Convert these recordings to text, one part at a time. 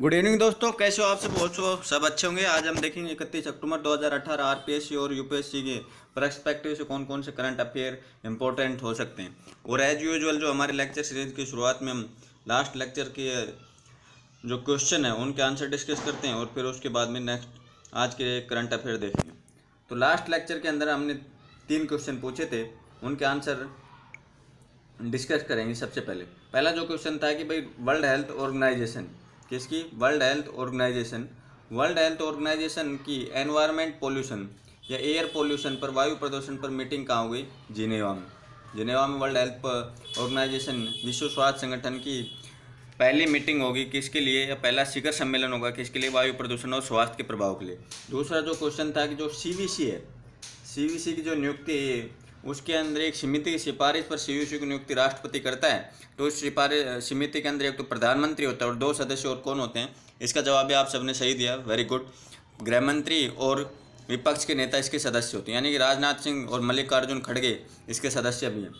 good evening दोस्तों कैसे हो आप सब बहुत सब अच्छे होंगे आज हम देखेंगे इकतीस अक्टूबर 2018 आरपीएससी और यूपीएससी के परस्पेक्टिव से कौन कौन से करंट अफेयर इंपॉर्टेंट हो सकते हैं और एज यूजल जो हमारे लेक्चर सीरीज की शुरुआत में हम लास्ट लेक्चर के जो क्वेश्चन है उनके आंसर डिस्कस करते हैं और फिर उसके बाद में नेक्स्ट आज के करंट अफेयर देखेंगे तो लास्ट लेक्चर के अंदर हमने तीन क्वेश्चन पूछे थे उनके आंसर डिस्कस करेंगे सबसे पहले पहला जो क्वेश्चन था कि भाई वर्ल्ड हेल्थ ऑर्गेनाइजेशन किसकी world health organisation world health organisation की एनवायरमेंट पोल्यूशन या एयर पोल्यूशन पर वायु प्रदूषण पर मीटिंग कहाँ हो गई जिनेवा में जिनेवा में वर्ल्ड हेल्थ ऑर्गेनाइजेशन विश्व स्वास्थ्य संगठन की पहली मीटिंग होगी किसके लिए या पहला शिखर सम्मेलन होगा किसके लिए वायु प्रदूषण और स्वास्थ्य के प्रभाव के लिए दूसरा जो क्वेश्चन था कि जो सी है सी की जो नियुक्ति है उसके अंदर एक समिति की सिफारिश पर सीयूसी की नियुक्ति राष्ट्रपति करता है तो उस सिफारिश समिति के अंदर एक तो प्रधानमंत्री होता है और दो सदस्य और कौन होते हैं इसका जवाब भी आप सबने सही दिया वेरी गुड गृह मंत्री और विपक्ष के नेता इसके सदस्य होते हैं यानी कि राजनाथ सिंह और मल्लिकार्जुन खड़गे इसके सदस्य भी हैं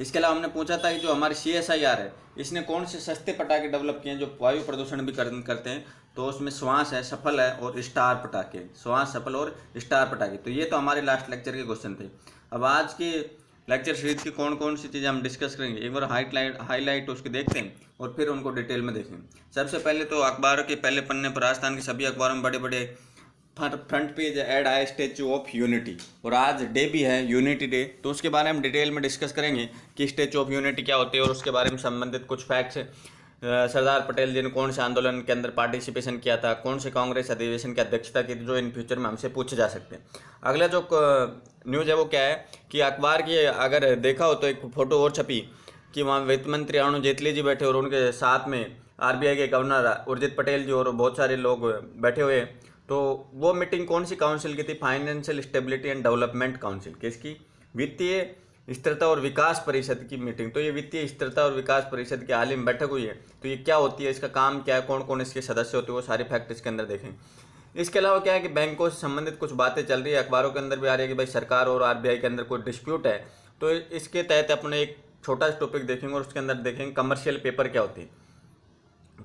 इसके अलावा हमने पूछा था कि जो हमारे सी एस आई आर है इसने कौन से सस्ते पटाखे डेवलप किए हैं जो वायु प्रदूषण भी करते हैं तो उसमें श्वास है सफल है और स्टार पटाखे श्वास सफल और स्टार पटाखे तो ये तो हमारे लास्ट लेक्चर के क्वेश्चन थे अब आज के लेक्चर सीरीज की कौन कौन सी चीज़ें हम डिस्कस करेंगे एक बार हाईलाइट हाईलाइट उसके देखते हैं और फिर उनको डिटेल में देखें सबसे पहले तो अखबारों के पहले पन्ने पर राजस्थान के सभी अखबारों में बड़े बड़े फ्रंट पेज ऐड आया स्टेचू ऑफ यूनिटी और आज डे भी है यूनिटी डे तो उसके बारे में हम डिटेल में डिस्कस करेंगे कि स्टेचू ऑफ यूनिटी क्या होती है और उसके बारे में संबंधित कुछ फैक्ट्स सरदार पटेल जी ने कौन से आंदोलन के अंदर पार्टिसिपेशन किया था कौन से कांग्रेस अधिवेशन की अध्यक्षता की जो इन फ्यूचर में हमसे पूछे जा सकते हैं अगला जो न्यूज़ है वो क्या है कि अखबार की अगर देखा हो तो एक फ़ोटो और छपी कि वहाँ वित्त मंत्री अरुण जेटली जी बैठे और उनके साथ में आरबीआई के गवर्नर उर्जित पटेल जी और बहुत सारे लोग बैठे हुए हैं तो वो मीटिंग कौन सी काउंसिल की थी financial stability and development council किसकी वित्तीय स्थिरता और विकास परिषद की मीटिंग तो ये वित्तीय स्थिरता और विकास परिषद की हाल ही बैठक हुई है तो ये क्या होती है इसका काम क्या है कौन कौन इसके सदस्य होते हैं वो सारे फैक्ट इसके अंदर देखेंगे इसके अलावा क्या है कि बैंकों से संबंधित कुछ बातें चल रही है अखबारों के अंदर भी आ रही है कि भाई सरकार और आरबीआई के अंदर कोई डिस्प्यूट है तो इसके तहत अपने एक छोटा सा टॉपिक देखेंगे और उसके अंदर देखेंगे कमर्शियल पेपर क्या होती है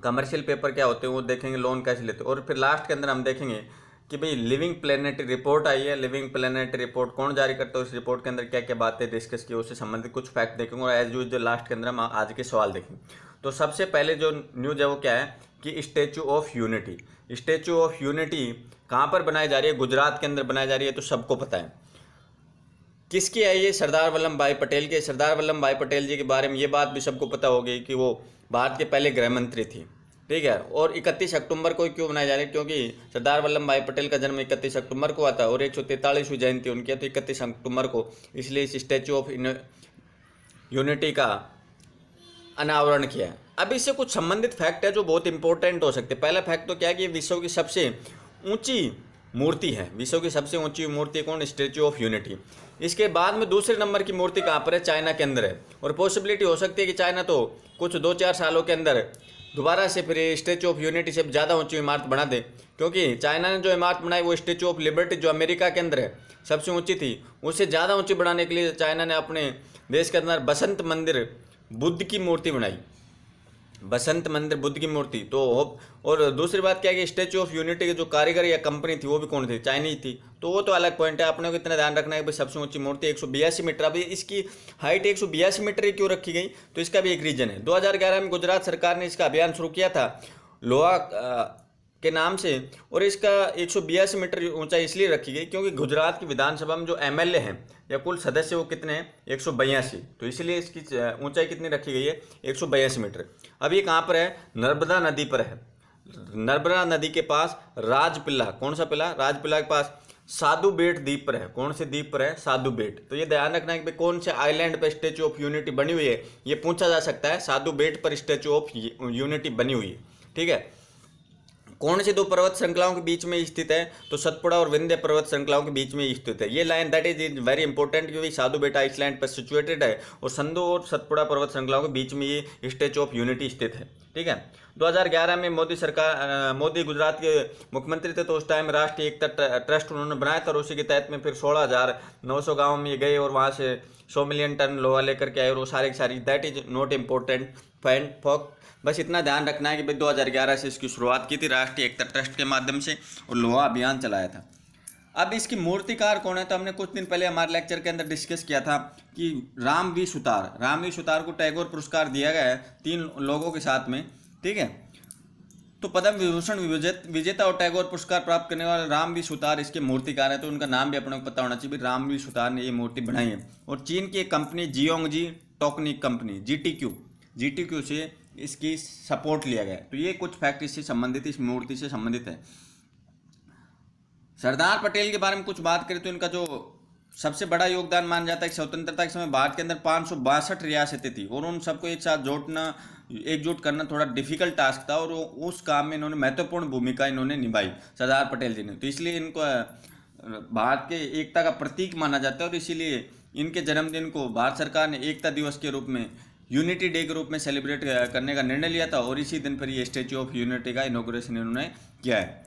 कमर्शियल पेपर क्या होते हैं वो देखेंगे लोन कैसे लेते हैं और फिर लास्ट के अंदर हम देखेंगे कि भाई लिविंग प्लानटरी रिपोर्ट आई है लिविंग प्लानटरी रिपोर्ट कौन जारी करता है उस रिपोर्ट के अंदर क्या क्या बातें डिस्कस की उससे संबंधित कुछ फैक्ट देखेंगे और एज यूज लास्ट के अंदर हम आज के सवाल देखेंगे तो सबसे पहले जो न्यूज है वो क्या है कि statue of unity statue of unity कहाँ पर बनाई जा रही है गुजरात के अंदर बनाई जा रही है तो सबको पता है किसकी आई है सरदार वल्लभ भाई पटेल के सरदार वल्लभ भाई पटेल जी के बारे में ये बात भी सबको पता होगी कि वो भारत के पहले गृहमंत्री थी ठीक है और 31 अक्टूबर को क्यों मनाया जा रहा है क्योंकि सरदार वल्लभ भाई पटेल का जन्म 31 अक्टूबर को आता है और एक सौ तैंतालीसवीं जयंती उनकी है तो इकतीस अक्टूबर को इसलिए इस स्टैचू ऑफ यूनिटी का अनावरण किया है अब इससे कुछ संबंधित फैक्ट है जो बहुत इंपॉर्टेंट हो सकते हैं पहला फैक्ट तो क्या है कि विश्व की सबसे ऊँची मूर्ति है विश्व की सबसे ऊँची मूर्ति कौन स्टैचू ऑफ यूनिटी इसके बाद में दूसरे नंबर की मूर्ति कहाँ पर है चाइना के अंदर है और पॉसिबिलिटी हो सकती है कि चाइना तो कुछ दो चार सालों के अंदर दोबारा से फिर स्टेचू ऑफ यूनिटी से ज़्यादा ऊंची इमारत बना दें क्योंकि चाइना ने जो इमारत बनाई वो स्टेचू ऑफ लिबर्टी जो अमेरिका के अंदर है सबसे ऊंची थी उससे ज़्यादा ऊंची बनाने के लिए चाइना ने अपने देश के अंदर बसंत मंदिर बुद्ध की मूर्ति बनाई बसंत मंदिर बुद्ध की मूर्ति तो होप और दूसरी बात क्या है कि स्टेचू ऑफ यूनिटी के जो कारीगर या कंपनी थी वो भी कौन थी चाइनीज थी तो वो तो अलग पॉइंट है अपने को इतना ध्यान रखना है कि सबसे ऊंची मूर्ति एक मीटर अभी इसकी हाइट एक मीटर ही क्यों रखी गई तो इसका भी एक रीजन है दो में गुजरात सरकार ने इसका अभियान शुरू किया था लोहा के नाम से और इसका एक मीटर ऊंचाई इसलिए रखी गई क्योंकि गुजरात की विधानसभा में जो एम हैं या कुल सदस्य वो कितने हैं एक तो इसलिए इसकी ऊंचाई कितनी रखी गई है एक मीटर अब ये कहाँ पर है नर्मदा नदी पर है नर्मदा नदी के पास राजपिल्ला कौन सा पिल्ला राजपिल्ला के पास साधु बेट द्वीप पर है कौन से द्वीप पर है साधु बेट तो ये ध्यान रखना है कि कौन से आइलैंड पर स्टेचू ऑफ यूनिटी बनी हुई है ये पूछा जा सकता है साधु बेट पर स्टेचू ऑफ यूनिटी बनी हुई है ठीक है कौन सी दो पर्वत श्रृंखलाओं के बीच में स्थित है तो सतपुड़ा और विंध्य पर्वत श्रृंखलाओं के बीच में स्थित है ये line that is very important क्योंकि साधु बेटा इस लाइन पर सिचुएटेड है और संधु और सतपुड़ा पर्वत श्रृंखलाओं के बीच में ये स्टेचू ऑफ यूनिटी स्थित है ठीक है 2011 में मोदी सरकार मोदी गुजरात के मुख्यमंत्री थे तो उस टाइम राष्ट्रीय एकता ट्रस्ट उन्होंने बनाया था और उसी के तहत में फिर सोलह हज़ार नौ सौ गाँव में गए और वहाँ से सौ मिलियन टन लोहा लेकर के आए और वो सारी की सारी दैट इज नॉट इम्पोर्टेंट फैंड फॉक बस इतना ध्यान रखना है कि भाई 2011 से इसकी शुरुआत की थी राष्ट्रीय एकता ट्रस्ट के माध्यम से और लोहा अभियान चलाया था अब इसकी मूर्तिकार कौन है तो हमने कुछ दिन पहले हमारे लेक्चर के अंदर डिस्कस किया था कि रामवी सुतार रामवी सुतार को टैगोर पुरस्कार दिया गया है तीन लोगों के साथ में ठीक है तो पद्म विभूषण विजेता और टैगोर पुरस्कार प्राप्त करने वाले राम भी सुतार इसके मूर्तिकार हैं तो उनका नाम भी अपने को पता होना चाहिए भी सुतार ने ये मूर्ति बनाई है और चीन की एक कंपनी जियोंगजी टॉकनिक company G T Q G T Q से इसकी सपोर्ट लिया गया तो ये कुछ फैक्ट इससे संबंधित इस मूर्ति से संबंधित है सरदार पटेल के बारे में कुछ बात करें तो इनका जो सबसे बड़ा योगदान माना जाता है कि स्वतंत्रता के समय भारत के अंदर पाँच रियासतें थी और उन सबको एक साथ जोड़ना एकजुट करना थोड़ा डिफिकल्ट टास्क था और उस काम में इन्होंने महत्वपूर्ण भूमिका इन्होंने निभाई सरदार पटेल जी ने तो इसलिए इनको भारत के एकता का प्रतीक माना जाता है और इसीलिए इनके जन्मदिन को भारत सरकार ने एकता दिवस के रूप में यूनिटी डे के रूप में सेलिब्रेट करने का निर्णय लिया था और इसी दिन पर ये स्टैचू ऑफ यूनिटी का इनोग्रेशन इन्होंने किया है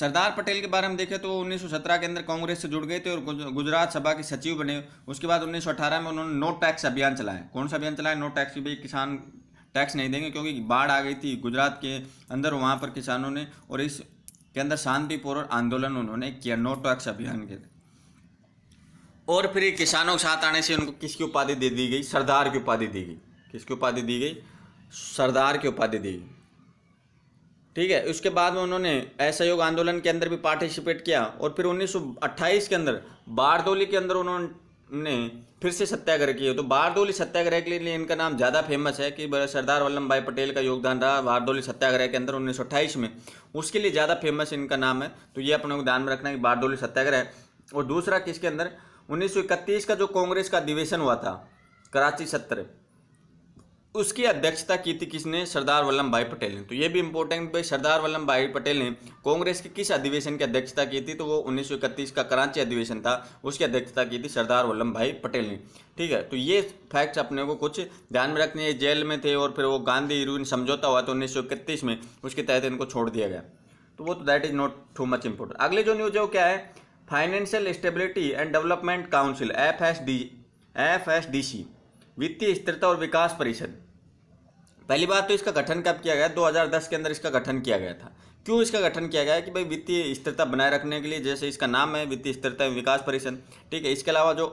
सरदार पटेल के बारे में देखें तो 1917 के अंदर कांग्रेस से जुड़ गए थे और गुजरात सभा के सचिव बने उसके बाद 1918 में उन्होंने नो टैक्स अभियान चलाया कौन सा अभियान चलाया नो टैक्स भी किसान टैक्स नहीं देंगे क्योंकि बाढ़ आ गई थी गुजरात के अंदर वहाँ पर किसानों ने और इस के अंदर शांतिपूर्वक आंदोलन उन्होंने किया नो टैक्स अभियान के और फिर किसानों के साथ आने से उनको किसकी उपाधि दे दी गई सरदार की उपाधि दी गई किसकी उपाधि दी गई सरदार की उपाधि दी गई ठीक है उसके बाद में उन्होंने असहयोग आंदोलन के अंदर भी पार्टिसिपेट किया और फिर 1928 के अंदर बारदोली के अंदर उन्होंने फिर से सत्याग्रह किया तो बारदोली सत्याग्रह के लिए इनका नाम ज़्यादा फेमस है कि सरदार वल्लभ भाई पटेल का योगदान रहा बारदोली सत्याग्रह के अंदर 1928 में उसके लिए ज़्यादा फेमस इनका नाम है तो ये अपने ध्यान में रखना है कि बारदोली सत्याग्रह और दूसरा किसके अंदर इकतीस का जो कांग्रेस का अधिवेशन हुआ था कराची सत्र उसकी अध्यक्षता की थी किसने सरदार वल्लभ भाई पटेल ने तो ये भी इंपॉर्टेंट भाई सरदार वल्लभ भाई पटेल ने कांग्रेस के किस अधिवेशन की अध्यक्षता की थी तो वो उन्नीस का कराची अधिवेशन था उसकी अध्यक्षता की थी सरदार वल्लभ भाई पटेल ने ठीक है तो ये फैक्ट्स अपने को कुछ ध्यान में रखने जेल में थे और फिर वो गांधी यून समझौता हुआ तो उन्नीस में उसके तहत इनको छोड़ दिया गया तो वो तो that is not too much important अगले जो न्यूज है वो क्या है financial stability and development council F S D F S D C वित्तीय स्थिरता और विकास परिषद पहली बात तो इसका गठन कब किया गया 2010 के अंदर इसका गठन किया गया था क्यों इसका गठन किया गया है कि भाई वित्तीय स्थिरता बनाए रखने के लिए जैसे इसका नाम है वित्तीय स्थिरता विकास परिषद ठीक है इसके अलावा जो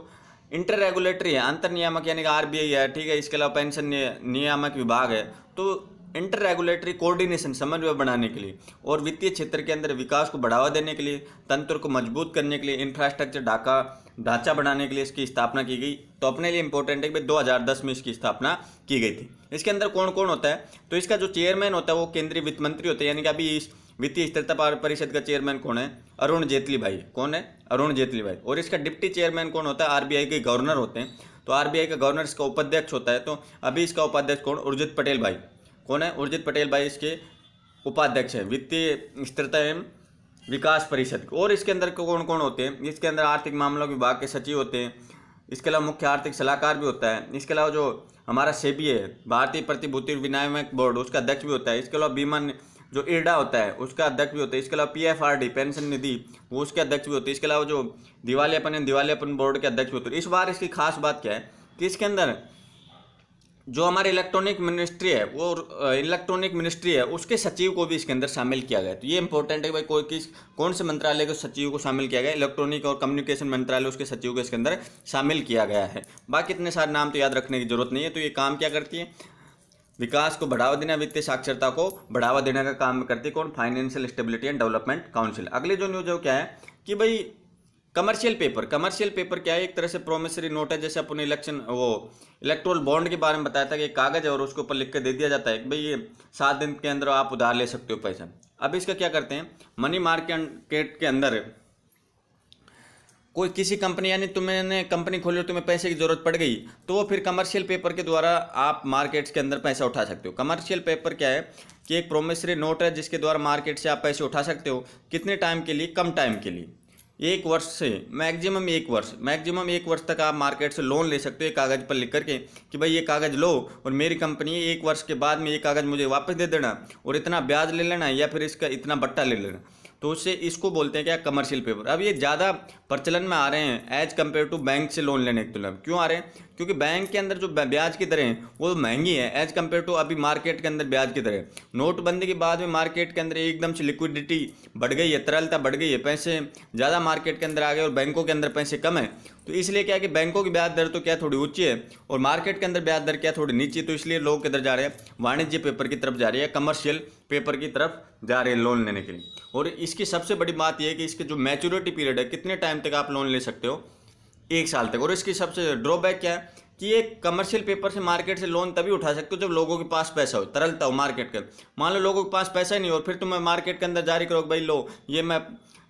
इंटर रेगुलेटरी है अंतर नियामक यानी कि आर है ठीक है इसके अलावा पेंशन नियामक विभाग है तो इंटर रेगुलेटरी कोऑर्डिनेशन समन्वय बनाने के लिए और वित्तीय क्षेत्र के अंदर विकास को बढ़ावा देने के लिए तंत्र को मजबूत करने के लिए इंफ्रास्ट्रक्चर ढाका ढांचा बनाने के लिए इसकी स्थापना की गई तो अपने लिए इंपॉर्टेंट है कि दो हज़ार दस में इसकी स्थापना की गई थी इसके अंदर कौन कौन होता है तो इसका जो चेयरमैन होता है वो केंद्रीय वित्त मंत्री होते हैं यानी कि अभी इस वित्तीय स्थिरता परिषद का चेयरमैन कौन है अरुण जेटली भाई कौन है अरुण जेटली भाई और इसका डिप्टी चेयरमैन कौन होता है आरबीआई के गवर्नर होते हैं तो आरबीआई का गवर्नर इसका उपाध्यक्ष होता है तो अभी इसका उपाध्यक्ष कौन उर्जित पटेल भाई कौन है उर्जित पटेल भाई इसके उपाध्यक्ष हैं वित्तीय स्थिरता एवं विकास परिषद और इसके अंदर कौन कौन होते हैं इसके अंदर आर्थिक मामलों विभाग के सचिव होते हैं इसके अलावा मुख्य आर्थिक सलाहकार भी होता है इसके अलावा जो हमारा सेबी है भारतीय प्रतिभूति विनियामक बोर्ड उसका अध्यक्ष भी होता है इसके अलावा बीमा जो इरडा होता है उसका अध्यक्ष भी होता है इसके अलावा P F R D pension निधि वो उसके अध्यक्ष भी होते हैं इसके अलावा जो दिवालियापन दिवालियापन बोर्ड के अध्यक्ष भी होते हैं इस बार इसकी खास बात क्या है कि इसके अंदर जो हमारे इलेक्ट्रॉनिक मिनिस्ट्री है वो इलेक्ट्रॉनिक मिनिस्ट्री है उसके सचिव को भी इसके अंदर शामिल किया गया तो ये इंपॉर्टेंट है भाई कोई किस कौन से मंत्रालय के सचिव को शामिल किया गया इलेक्ट्रॉनिक और कम्युनिकेशन मंत्रालय उसके सचिव को इसके अंदर शामिल किया गया है बाकी इतने सारे नाम तो याद रखने की जरूरत नहीं है तो ये काम क्या करती है विकास को बढ़ावा देना वित्तीय साक्षरता को बढ़ावा देने का काम करती है कौन financial stability and development council अगले जो न्यूज है क्या है कि भाई कमर्शियल पेपर कमर्शियल पेपर क्या है एक तरह से प्रोमिसरी नोट है जैसे अपने इलेक्शन वो इलेक्ट्रोल बॉन्ड के बारे में बताया था कि कागज है और उसके ऊपर लिख कर दे दिया जाता है कि भाई ये सात दिन के अंदर आप उधार ले सकते हो पैसा अब इसका क्या करते हैं मनी मार्केट के अंदर कोई किसी कंपनी यानी तुमने कंपनी खोली और तुम्हें पैसे की जरूरत पड़ गई तो वो फिर कमर्शियल पेपर के द्वारा आप मार्केट्स के अंदर पैसा उठा सकते हो कमर्शियल पेपर क्या है कि एक प्रोमिसरी नोट है जिसके द्वारा मार्केट से आप पैसे उठा सकते हो कितने टाइम के लिए कम टाइम के लिए एक वर्ष से मैक्सिमम एक वर्ष मैक्सिमम एक वर्ष तक आप मार्केट से लोन ले सकते हो एक कागज़ पर लिख करके कि भाई ये कागज़ लो और मेरी कंपनी एक वर्ष के बाद में ये कागज़ मुझे वापस दे देना और इतना ब्याज ले लेना या फिर इसका इतना बट्टा ले लेना तो उससे इसको बोलते हैं क्या कमर्शियल पेपर अब ये ज़्यादा प्रचलन में आ रहे हैं एज कम्पेयर टू बैंक से लोन लेने की तुलना क्यों आ रहे हैं क्योंकि बैंक के अंदर जो ब्याज की दरें हैं वो महंगी हैं एज कम्पेयर टू अभी मार्केट के अंदर ब्याज की दरें नोटबंदी के बाद में मार्केट के अंदर एकदम से लिक्विडिटी बढ़ गई है तरलता बढ़ गई है पैसे ज़्यादा मार्केट के अंदर आ गए और बैंकों के अंदर पैसे कम है तो इसलिए क्या कि बैंकों की ब्याज दर तो क्या थोड़ी ऊंची है और मार्केट के अंदर ब्याज दर क्या थोड़ी नीची है तो इसलिए लोग किधर जा रहे हैं वाणिज्य पेपर की तरफ जा रहे हैं कमर्शियल पेपर की तरफ जा रहे हैं लोन लेने के लिए और इसकी सबसे बड़ी बात यह है कि इसके जो मैच्योरिटी पीरियड है कितने टाइम तक आप लोन ले सकते हो एक साल तक और इसकी सबसे ड्रॉबैक क्या है कि ये कमर्शियल पेपर से मार्केट से लोन तभी उठा सकते हो जब लोगों के पास पैसा हो तरलता हो मार्केट के मान लो लोगों के पास पैसा ही नहीं और फिर तुम्हें तो मार्केट के अंदर जारी करो भाई लो ये मैं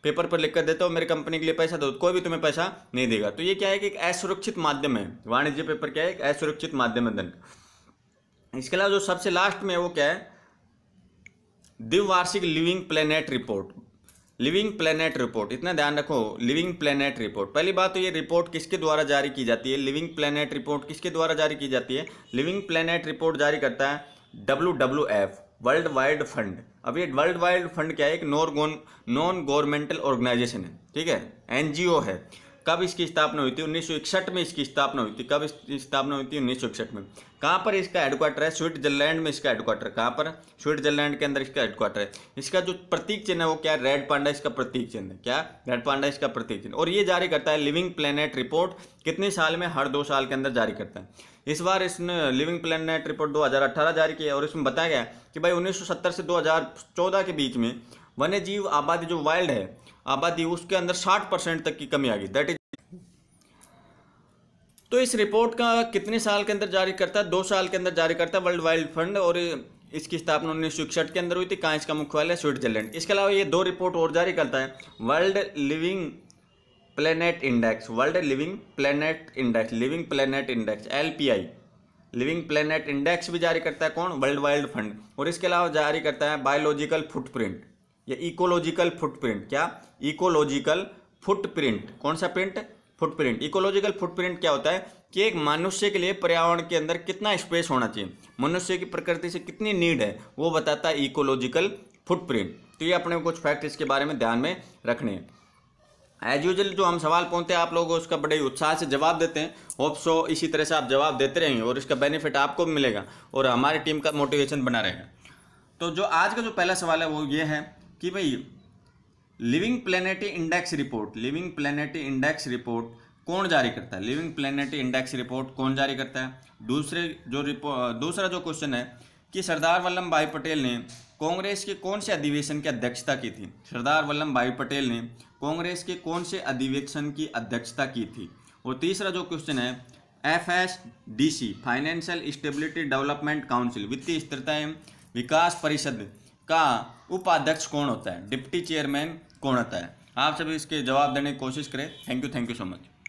पेपर पर लिख कर देता हूँ मेरी कंपनी के लिए पैसा दो कोई भी तुम्हें पैसा नहीं देगा तो ये क्या है कि एक असुरक्षित माध्यम है वाणिज्य पेपर क्या है एक असुरक्षित माध्यम है धन इसके अलावा जो सबसे लास्ट में वो क्या है द्विवार्षिक living planet report living planet report इतना ध्यान रखो लिविंग प्लेनेट रिपोर्ट पहली बात तो ये रिपोर्ट किसके द्वारा जारी की जाती है लिविंग प्लेनेट रिपोर्ट किसके द्वारा जारी की जाती है लिविंग प्लेनेट रिपोर्ट जारी करता है W W F world wide fund अब ये वर्ल्ड वाइड फंड क्या है एक नॉन गवर्नमेंटल ऑर्गेनाइजेशन है ठीक है एनजीओ है कब इसकी स्थापना हुई थी उन्नीस में इसकी स्थापना हुई थी कब इसकी स्थापना हुई थी उन्नीस में कहाँ पर इसका हेडक्वार्टर है स्विट्जरलैंड में इसका हेडक्वार्टर कहाँ पर स्विट्जरलैंड के अंदर इसका हेडक्वार्टर है इसका जो प्रतीक चिन्ह है वो क्या रेड पांडा इसका प्रतीक चिन्ह है क्या रेड पांडा इसका प्रतीक चिन्ह और ये जारी करता है लिविंग प्लेनेट रिपोर्ट कितने साल में हर दो साल के अंदर जारी करता है इस बार इसने लिविंग प्लेनेट रिपोर्ट दो जारी किया और इसमें बताया गया कि भाई उन्नीस से दो के बीच में वन्य जीव आबादी जो वाइल्ड है आबादी उसके अंदर साठ परसेंट तक की कमी आ गई दैट इज तो इस रिपोर्ट का कितने साल के अंदर जारी करता है दो साल के अंदर जारी करता है वर्ल्ड वाइल्ड फंड और इसकी स्थापना उन्नीस सौ इकसठ के अंदर हुई थी कहाँ इसका मुख्यालय स्विट्जरलैंड इसके अलावा ये दो रिपोर्ट और जारी करता है world living planet index world living planet index living planet index L P I living planet index भी जारी करता है कौन वर्ल्ड वाइल्ड फंड और इसके अलावा जारी करता है बायोलॉजिकल फुटप्रिंट या इकोलॉजिकल फुटप्रिंट क्या इकोलॉजिकल फुटप्रिंट कौन सा प्रिंट फुटप्रिंट इकोलॉजिकल फुटप्रिंट क्या होता है कि एक मनुष्य के लिए पर्यावरण के अंदर कितना स्पेस होना चाहिए मनुष्य की प्रकृति से कितनी नीड है वो बताता है इकोलॉजिकल फुटप्रिंट तो ये अपने कुछ फैक्ट इसके बारे में ध्यान में रखने हैं एज यूजल जो हम सवाल पहुंचते हैं आप लोग उसका बड़े उत्साह से जवाब देते हैं होप सो इसी तरह से आप जवाब देते रहेंगे और इसका बेनिफिट आपको भी मिलेगा और हमारी टीम का मोटिवेशन बना रहेगा तो जो आज का जो पहला सवाल है वो ये है कि भाई living planet index report living planet index report कौन जारी करता है लिविंग प्लेनेटी इंडेक्स रिपोर्ट कौन जारी करता है दूसरे जो रिपोर्ट दूसरा जो क्वेश्चन है कि सरदार वल्लभ भाई पटेल ने कांग्रेस के कौन से अधिवेशन की अध्यक्षता की थी सरदार वल्लभ भाई पटेल ने कांग्रेस के कौन से अधिवेशन की अध्यक्षता की थी और तीसरा जो क्वेश्चन है F S D C financial stability development council वित्तीय स्थिरता एवं विकास परिषद का उपाध्यक्ष कौन होता है डिप्टी चेयरमैन कौन होता है आप सभी इसके जवाब देने की कोशिश करें thank you thank you so much